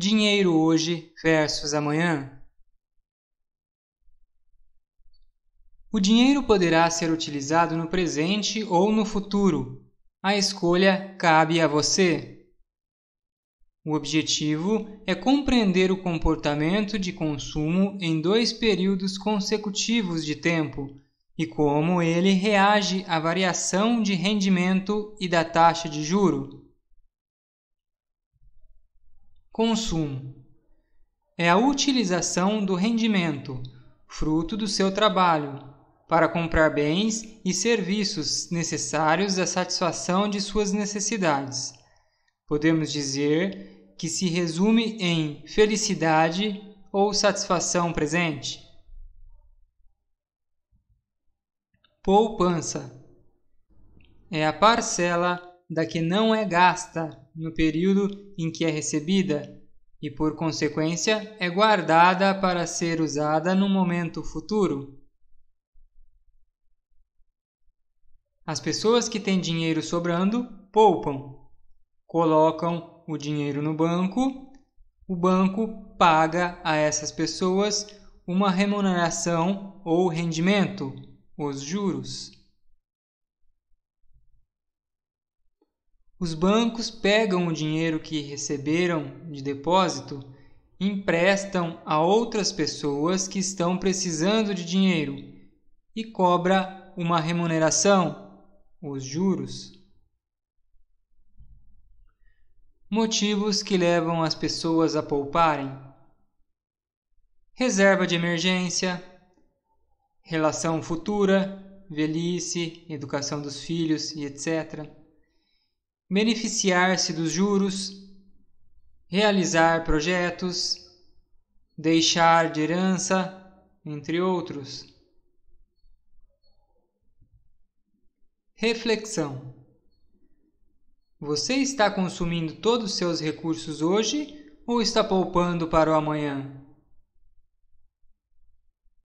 Dinheiro hoje versus amanhã. O dinheiro poderá ser utilizado no presente ou no futuro. A escolha cabe a você. O objetivo é compreender o comportamento de consumo em dois períodos consecutivos de tempo e como ele reage à variação de rendimento e da taxa de juro. Consumo é a utilização do rendimento, fruto do seu trabalho, para comprar bens e serviços necessários à satisfação de suas necessidades. Podemos dizer que se resume em felicidade ou satisfação presente. Poupança é a parcela da que não é gasta no período em que é recebida e, por consequência, é guardada para ser usada no momento futuro. As pessoas que têm dinheiro sobrando poupam, colocam o dinheiro no banco, o banco paga a essas pessoas uma remuneração ou rendimento, os juros. Os bancos pegam o dinheiro que receberam de depósito emprestam a outras pessoas que estão precisando de dinheiro e cobra uma remuneração, os juros. Motivos que levam as pessoas a pouparem: reserva de emergência, relação futura, velhice, educação dos filhos e etc beneficiar-se dos juros, realizar projetos, deixar de herança, entre outros. Reflexão: Você está consumindo todos os seus recursos hoje ou está poupando para o amanhã?